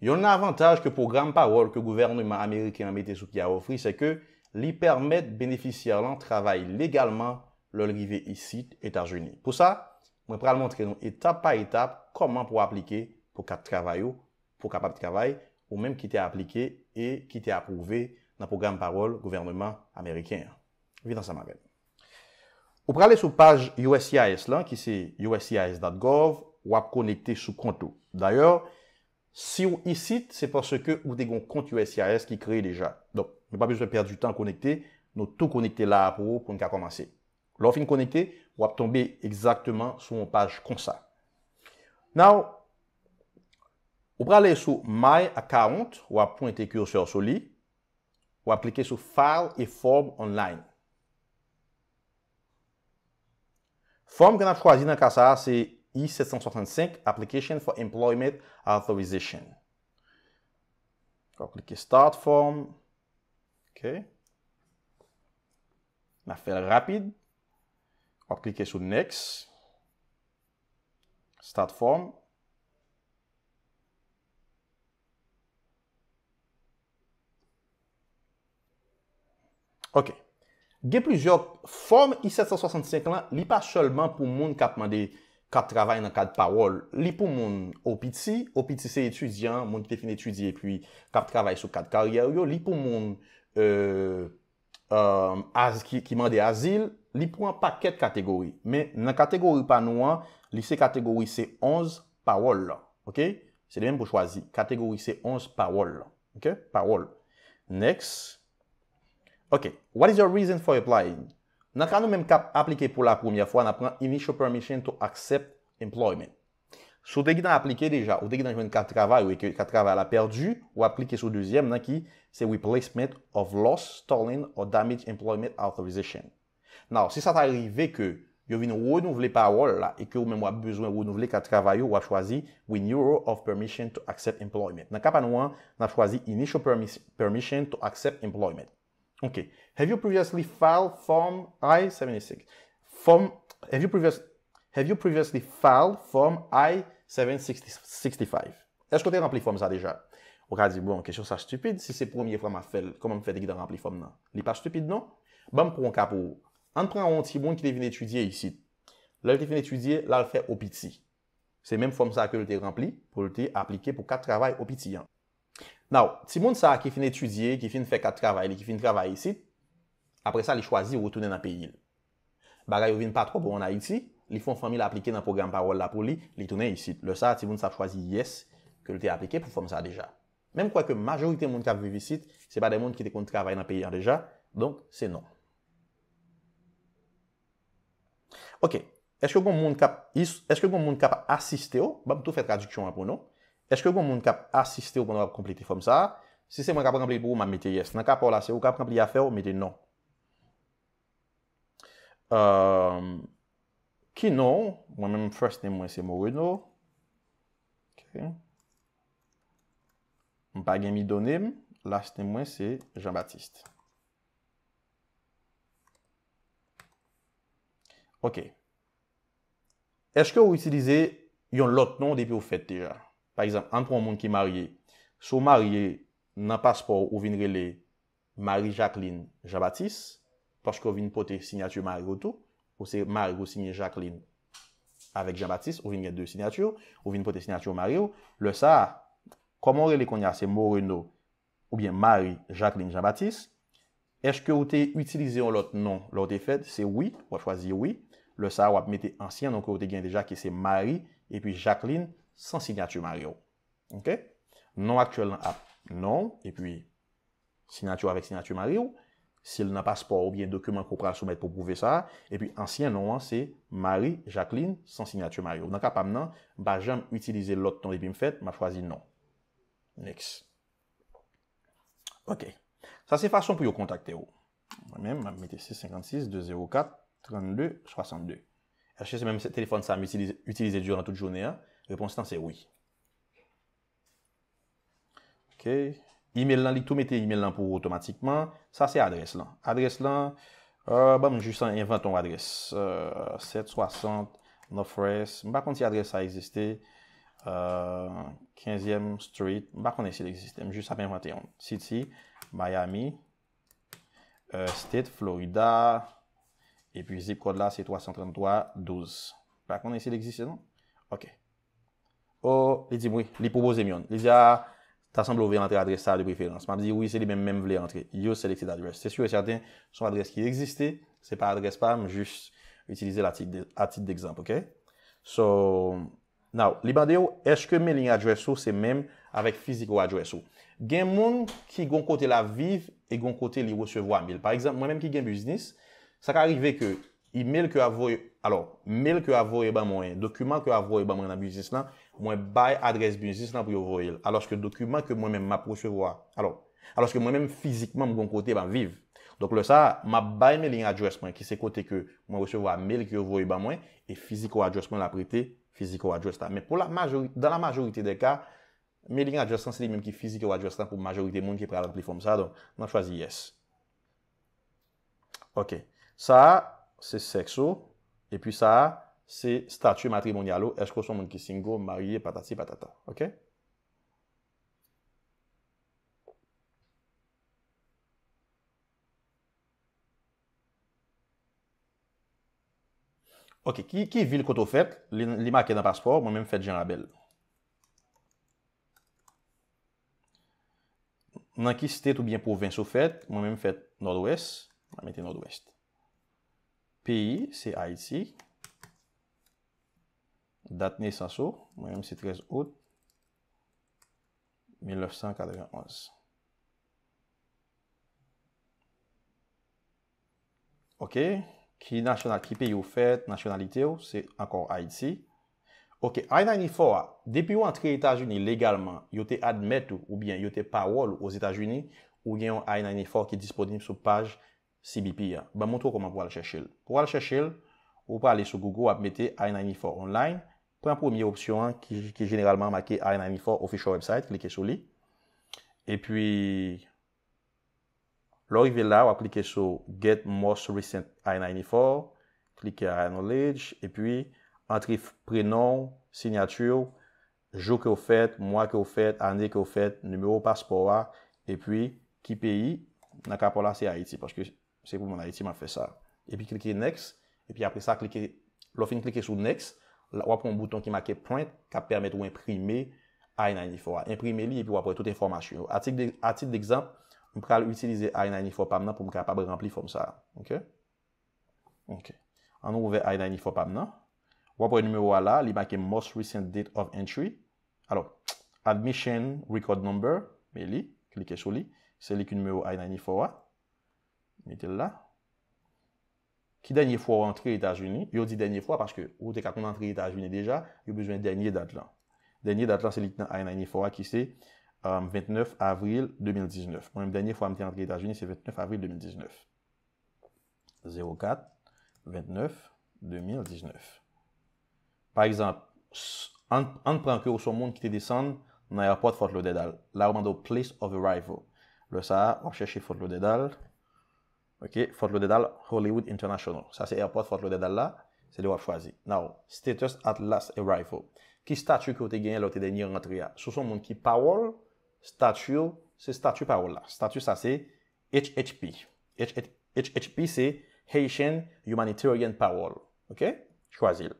Il y un avantage que programme parole que le gouvernement américain a mette sous qui a offert c'est que li permettent bénéficiaires travail légalement leur arrivée ici, États-Unis. Pour ça, vais vous montrer étape par étape comment pour appliquer pour quatre travail pour capable de travail ou même qui t'est appliqué et qui t'est approuvé dans le programme parole gouvernement américain. Vite ensemble avec. pouvez aller sur page USCIS qui c'est uscis.gov ou à connecter sous compte. D'ailleurs, si on cite, c'est parce que vous avez un compte USCIS qui crée déjà. Donc, vous n'avez pas besoin de perdre du temps à connecter. Nous tout connecté là pour, pour nous commencer. Lorsqu'on connecté, on va tomber exactement sur une page comme ça. Now, on va aller sur My Account, on va pointer le curseur sur lui, on va cliquer sur File et Form Online. Forme vous avez choisi dans le cas, c'est E e e I-765, Application for Employment Authorization. On va cliquer Start Form. OK. On a fait rapide. On va cliquer sur Next. Start Form. OK. Il y a plusieurs formes I-765 là, lit pas seulement pour monde qui a demandé Kap travay nan kat parol, li pou moun opiti, opiti se etudyan, moun te fin etudye, e pi kap travay sou kat karyaryo, li pou moun euh, euh, ki man de azil, li pou an pa ket kategori. Me nan kategori pa nou an, li se kategori se onz parol. Ok? Se demen pou chwazi. Kategori se onz parol. Ok? Parol. Next. Ok. What is your reason for applying? Dans ka même même pour appliquer pour la première fois, on avons Initial Permission to Accept Employment. Si vous ou déjà, déjà, ou un cas de travail et que ou que de travail a perdu, ou sur le deuxième c'est qui Replacement of loss, Stolen or Damaged Employment Authorization. Now, si ça que vous venez yo vin renouvle parole et vous vous ou de renouveler renouveler cas de travail, ou a choisi Renewal of Permission to Accept Employment. cas nous, on a choisi « Initial Permission to Accept Employment. Ok, have you previously filed form I-765? Est-ce que t'es rempli form ça déjà? Ou ka di, bon, kèchou sa stupide, si se premier fèm a fèl, kòm an fèdè ki dè rempli form nan? Li pa stupide, non? Bon, pou an ka pou, an pran an ti bon ki li vin étudier ici. La li ti vin étudier, la li fè opiti. Se menm form ça ke li te rempli, pou li te aplike pou kat travay opiti yan. Nou, ti moun sa ki fin etudye, ki fin fe kat travay, li ki fin travay isi, apre sa li chwazi ou tounen api il. Ba ga yo vin patro pou bon an a iti, li fon fomil aplike nan program parol la pou li, li tounen isi. Le sa, ti moun sa chwazi yes, ke li te aplike pou fom sa deja. Mem kwa ke majorite moun kap vivi sit, se ba de moun ki te kont travay napi il deja, donk se non. Ok, eske kon moun kap asiste ou, ba moutou fet traduksyon apon nou. Eske pou bon moun kap asiste ou moun ap komplete fom sa? Si se moun kap komplete pou moun ap mette yes. Nan kap ou la se ou kap komplete afe ou mette non. Ehm, ki non, moun moun first name mwen se Moreno. Moun pa gen mi donem. Last name mwen se Jean-Baptiste. Ok. Eske ou itilize yon lot non depi ou fet deja? Par isan, an pou an moun ki marye, sou marye nan paspor ou vin rele Marie-Jacqueline-Jabatis, porske ou vin pote sinyature Marie-Goutou, ou se Marie-Goutou sinye Jacqueline avek Jabatis, ou vin gen dwe sinyature, ou vin pote sinyature Marie-Goutou. Le sa, koman rele konya se Moreno ou bien Marie-Jacqueline-Jabatis, eske ou te utilize ou lot non lote fed, se oui, wap chwazi oui. Le sa wap mete ansyen, nou kote gen deja ki se Marie-Jacqueline-Jabatis. sans signature Mario. OK? Non actuel ah, non. Et puis, signature avec signature Mario. S'il n'a pas passeport ou bien document qu'on pourra soumettre pour prouver ça. Et puis, ancien nom, hein, c'est Marie Jacqueline sans signature Mario. Dans le cas maintenant, bah, j'aime utiliser l'autre nom et puis me fait, m'a choisi non. Next. OK. Ça, c'est façon pour vous contacter. Moi-même, je mettre 656 204 32 62. même ce même téléphone, ça m'utilise utilisé durant toute journée. Hein. Reponsitan se ouy. Ok. E-mail lan li. Tou mette e-mail lan pou automatikman. Sa se adres lan. Adres lan. Bon, mwen jousan inventon adres. 760. Nofres. Mwen bakon ti adres sa existe. 15e street. Mwen bakon ensi l'existe. Mwen jousan apen 21. City. Miami. Euh, state. Florida. E pi zip kod la se 333.12. Mwen bakon ensi l'existe nan? Ok. Ok. oh, il dit oui, il propose Mion. Il dit, ah, t'as semblé ouvrir entre adresse l'adresse de préférence. M'a dit oui, c'est les mêmes mêmes veut entrer. Yo, c'est l'adresse. C'est sûr et certain, son adresse qui existait, c'est pas adresse pas, juste utiliser la titre, à titre d'exemple, ok? So, now, libandeo, est-ce que mes lignes adresse c'est même avec physique ou y a des gens qui gon côté la vive et gon ont les recevo mail. Par exemple, moi-même qui gagne un business, ça arrive que e-mail vous avez. alor, mail ki avoye ba mwen, dokumen ki avoye ba mwen nan buzis nan, mwen bay adres buzis nan pou yo avoye. Alorske dokumen ki mwen men mwa pwesevo a. Alorske mwen men fizikman mwen kon kote, ba vive. Dok le sa, mwa bay me lin adjoues mwen, ki se kote ke mwen pwesevo a mail ki avoye ba mwen, e fiziko adjoues mwen la prete, fiziko adjoues ta. Men pou la majorite, dan la majorite de ka, me lin adjoues san se li men ki fiziko adjoues tan pou majorite mwen ki prela de plifon sa. Don, mwen chwazi yes. Ok. Sa E pi sa, se statue matrimonialo, esko son moun ki singo, marye, patati, patata. Ok? Ok, ki vil koto fèt? Li makè nan paspor, moun mèm fèt Jean Rabel. Nan ki s'te toubyen pou vin sou fèt, moun mèm fèt Nord-Ouest. Mwen mèm fèt Nord-Ouest. P.I. c'est A.I.T.S.I. Datne Sansou, M.C. 13 Aout, 1991. Ok, ki pe yon fèd, nationalite yon, c'est ankon A.I.T.S.I. Ok, I-94, depi yon entre Etat-Unis legalman, yote admèt ou bien yote pawol ou Etat-Unis, ou gen yon I-94 ki disponib sou page legalman. CBP vous hein. ben, montrer comment vous pouvez vous Pour chercher, le vous vous sur sur Google vous mettre I-94 online. Prends la première option, hein, qui est généralement marquée I-94 official website, cliquez sur li. Et puis, vous là, vous vous sur Get Most Recent I-94, Cliquez sur knowledge et puis entrez prénom, signature, que vous faites, mois que vous faites, année que vous faites, numéro, passeport et puis qui qui pays? le cas là, la Haïti parce que Se pou mwen a iti mwen fe sa. E pi klike next. E pi apre sa klike. Lo fin klike sou next. Wapon bouton ki make point. Ka permette ou imprime I-94A. Imprime li. E pi wapon tout informasyon. A tit d'exemple. Mwen pral utilize I-94PAMNA. Pou mwen kapabre rempli fom sa. Ok. Ok. An nou wove I-94PAMNA. Wapon yon numero a la. Li make most recent date of entry. Alors. Admission record number. Me li. Klike sou li. Se li ki numero I-94A. Metel la. Ki denye fwa ou antre Etat-Unis? Yo di denye fwa, pache ou te kakoun antre Etat-Unis deja, yo bezwen denye dat lan. Denye dat lan, se li tna ay nanye fwa ki se 29 avril 2019. Mwen m denye fwa amte antre Etat-Unis, se 29 avril 2019. 04-29-2019 Par exemple, an pranke ou son moun ki te desan, nan a apote Fort Lauderdale. La ou mando Place of Arrival. Le sa a, an cheshe Fort Lauderdale, OK, Fort Lauderdale, Hollywood International. Ça, c'est Airport Fort Lauderdale là. C'est le choix choisir. Now, status at last arrival. Qui statue que vous avez gagné l'autre dernière entrée là? Ce sont monde qui parole, statut, c'est statut parole là. Statut, ça, c'est HHP. HHP, c'est Haitian Humanitarian Parole. OK? Choisis-le.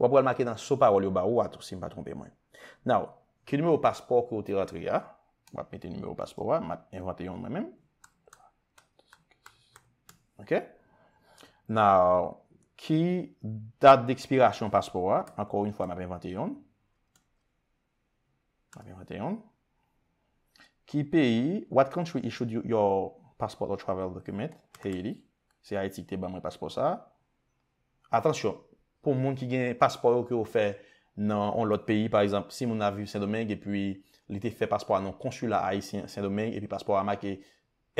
On Vous pouvez le marquer dans ce parole au barou, à si je ne me trompe pas. Now, quel numéro de passeport que vous avez On là? Je mettre le numéro de passeport là, je vais un hein. moi-même. OK? Now, qui date d'expiration passeport Encore une fois, ma 21. ma yon, Qui pays? ki what country issued your passport or travel document, Haiti, se Haiti ki te ban mwen ça. Attention, pour pou moun qui gen paspor yo ki yo fe nan on lot pays, par exemple, si a vu Saint-Domingue, epi li te passeport un nan konsula haïtien Saint-Domingue, epi passeport à marqué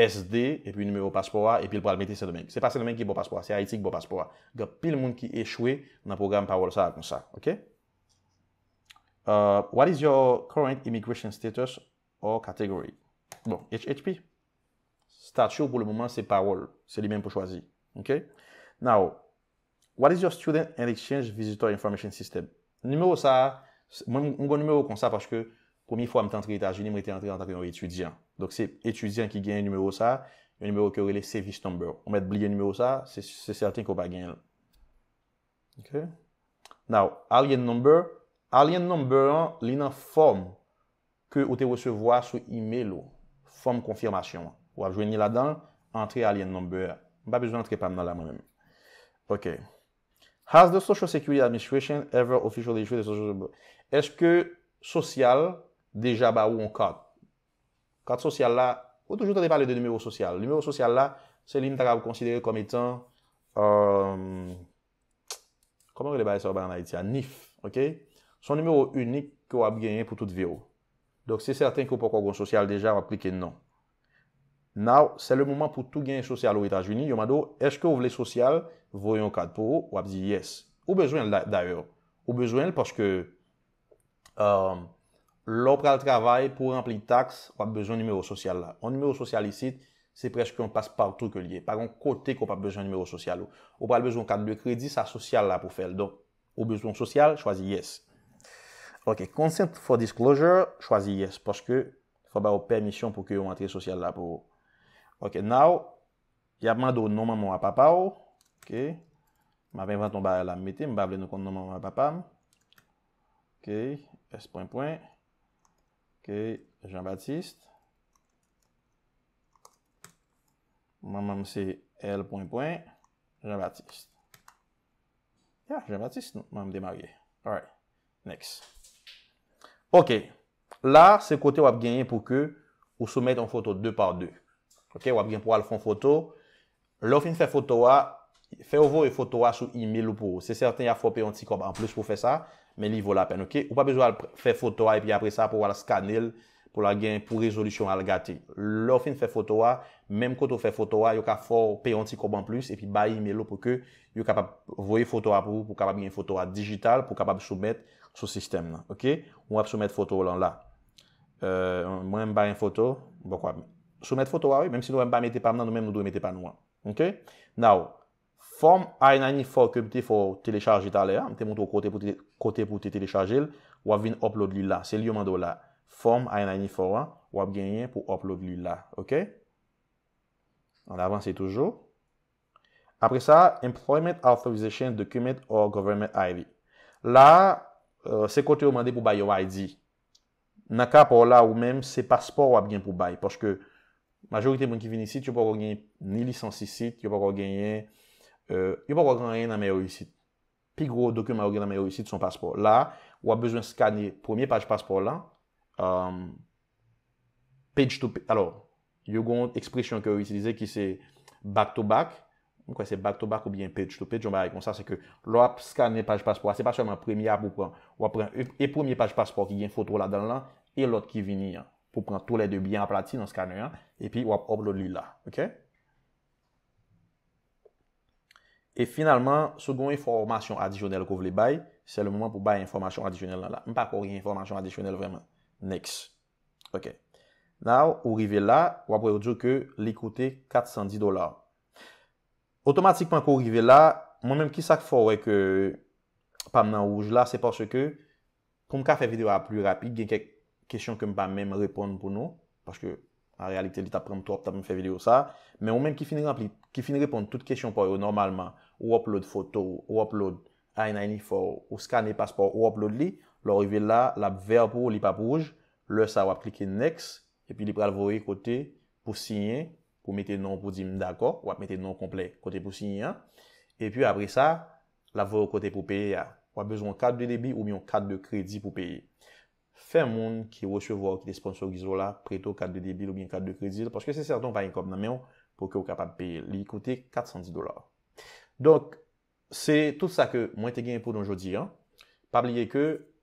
SD, et puis numéro passeport, et puis il le c'est le même. Ce n'est pas ce même qui est bon passeport, c'est Haïti qui est bon passeport. Il y a pile de monde qui échoué dans le programme Parole ça comme ça. OK? Euh, what is your current immigration status or category? Bon, HHP. Statut pour le moment, c'est Parole. C'est lui-même pour choisir. OK? Now, what is your student and exchange visitor information system? Numéro ça, mon je un numéro comme ça parce que, première fois, je suis entré aux États-Unis, je suis entré en tant étudiant. Donc, c'est étudiant qui gagne un numéro ça, un numéro qui relè service number. On mette blie un numéro ça, c'est certain qu'on va gagne. Ok? Now, alien number. Alien number, l'inanforme que ou te recevoir sous email ou forme confirmation. Ou ajweni là-dedans, entre alien number. Pas besoin d'entrer par là, moi-même. Has the social security administration ever officially issued a social security number? Est-ce que social, déjà, bah, ou on cote? carte social là, ou toujours parlé de numéro social. Le numéro social là, c'est l'une que considéré comme étant, euh, comment on le ça en Haïti, NIF, ok? Son numéro unique que vous avez pour toute vie. Oh. Donc, c'est certain que pour un social déjà, appliqué. non. Now, c'est le moment pour tout gagner social aux États-Unis. Yomado, est-ce que vous voulez social? Voyons cadre pour vous. Vous avez dit yes. Ou besoin d'ailleurs. Ou besoin parce que, euh, Lou pral travay pou rampli taks, wap bezon numero sosyal la. On numero sosyal isi, se preske on passe poutou ke liye. Par an kote kou wap bezon numero sosyal ou. Ou pral bezon kanbe kredi, sa sosyal la pou fel. Don, ou bezon sosyal, chwazi yes. Ok, consent for disclosure, chwazi yes. Poske, fwa ba ou permisyon pou ke ou antre sosyal la pou. Ok, nou, yapman do nouman moun apapa ou. Ok, ma ven vanton ba la metem, ba vle noukon nouman moun apapam. Ok, es point point. Ok, Jean-Baptiste. Mè mèm se L.Point.Point. Jean-Baptiste. Ya, Jean-Baptiste mèm demarge. Alright, next. Ok, la se kote wap genye pou ke ou sou mette an foto 2 par 2. Ok, wap genye pou al fon foto. Lo fin fe fotowa, fe ovo e fotowa sou email ou pou ou. Se certain ya fope yon ti kob an plus pou fe sa. mais il vaut la peine, ok? Ou pas besoin de faire photo, et puis après ça, pour la scanner, pour la gain, résolution à le gâter. L'offre fait photo, ah, même quand on fait photo, il y a fort payer un petit coup en plus, et puis bah, email pour que, vous est capable photo pour vous, pour capable une photo digitale, pour capable soumettre ce système, ok? On va soumettre photo là, là. Euh, moi, je vais une photo, bon, Soumettre photo, ah oui, même si nous ne mettez pas nous, même nous ne mettre pas nous, ah, ok? Now, form I-94 que mte fò télécharger, talè a, mte montre kote télécharger, pour côté pour télécharger. Ou l, wap vin upload li la. Se li form I-94 a, wap genyen pou upload li la. Ok? On avance toujours. Après ça, Employment Authorization Document or Government ID. La, euh, se kote yo mande pou bay yo ID. Nan ka pou la ou menm, se paspor Parce que la majorité Poske, majorite qui viennent ici, isi, ne peux pas gagner ni ici, tu ne peux pas gagner il euh, va pas quand il dans mis réussite. ici plus gros document dans a réussite c'est ici son passeport là on a besoin de scanner premier page de passeport là um, page to alors il y a une expression que vous utilisez qui c'est back to back c'est back to back ou bien page to page on va dire comme ça c'est que scanner la page passeport n'est pas seulement premier à prendre. quoi on prend et premier page passeport qui a une photo là-dedans et l'autre qui vient hein, pour prendre tous les deux bien à le scanner hein, et puis on oblige là ok E finalman, sogon informasyon adisyonel ko vle bay, se le mouman pou bay informasyon adisyonel lan la. M pa kouye informasyon adisyonel vreman. Next. Ok. Now, ou rive la, wap wè ou djou ke li koute 410 dolar. Otomatik pwen kou rive la, m wè mèm ki sak fò wè ke pamen an wouj la, se pwase ke pou m ka fè video a plu rapi, gen kek kesyon ke m pa mèm repon pou nou, pwase ke a realite li ta plon m tòp, ta m fè video sa, m wè m mèm ki fin repon tout kesyon pou yo normalman, Ou upload foto, ou upload I-94, ou scan e paspor, ou upload li, lor ive la, la verbo li papouj, lor sa wap klike next, epi li pral vore kote pou sinye, pou mete nan pou di mdakor, wap mete nan komple kote pou sinye. Epi apre sa, la vore kote pou peye ya. Wap bezon kat de debi ou mion kat de kredi pou peye. Fè moun ki wosye vwa wakite sponsor gizola, preto kat de debi ou mion kat de kredi, porske se serton vayen komnamen pou ke w kapap peye. Li kote 410 dolar. Donk, se tout sa ke mwen te gen pou donjodi an, pabliye ke,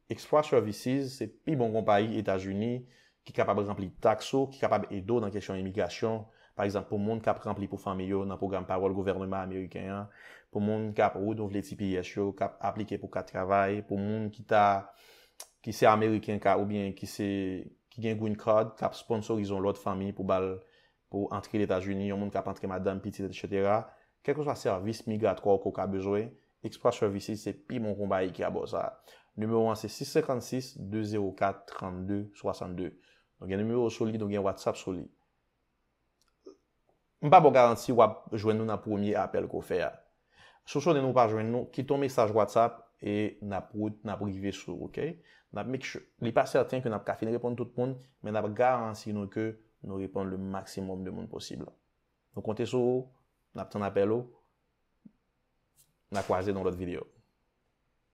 Express Services se pi bon kompayi Etat-Unis ki kapab rempli takso, ki kapab edo nan kesyon emigasyon. Par exemple, pou moun kap rempli pou famiyo nan program parol governman Amerikanyan, pou moun kap ou donk leti piyesyo, kap aplike pou kat travay, pou moun ki ta, ki se Amerikanyan ka ou bien, ki gen gwen kod, kap sponsorizon lot famiyo pou bal, pou antre Etat-Unis, yon moun kap antre Madame Petit, etc., Kèkou sa servis mi gwa 3 kou ka bezwe, Express Services se pi moun kou ba yi ki a boza. Numero 1 se 656-204-3262. Nou gen numero soli, nou gen WhatsApp soli. Mpa bo garansi wap jwen nou na pounye apel kou fe ya. Souso de nou pa jwen nou, kiton mesaj WhatsApp e nap rive sou, ok? Nap mèk chou. Li pa serten ke nap kafine repon tout moun, men ap garansi nou ke nou repon le maksimum de moun posibla. Nou kontè sou ou, na petite appel l'eau, on a croisé dans l'autre vidéo.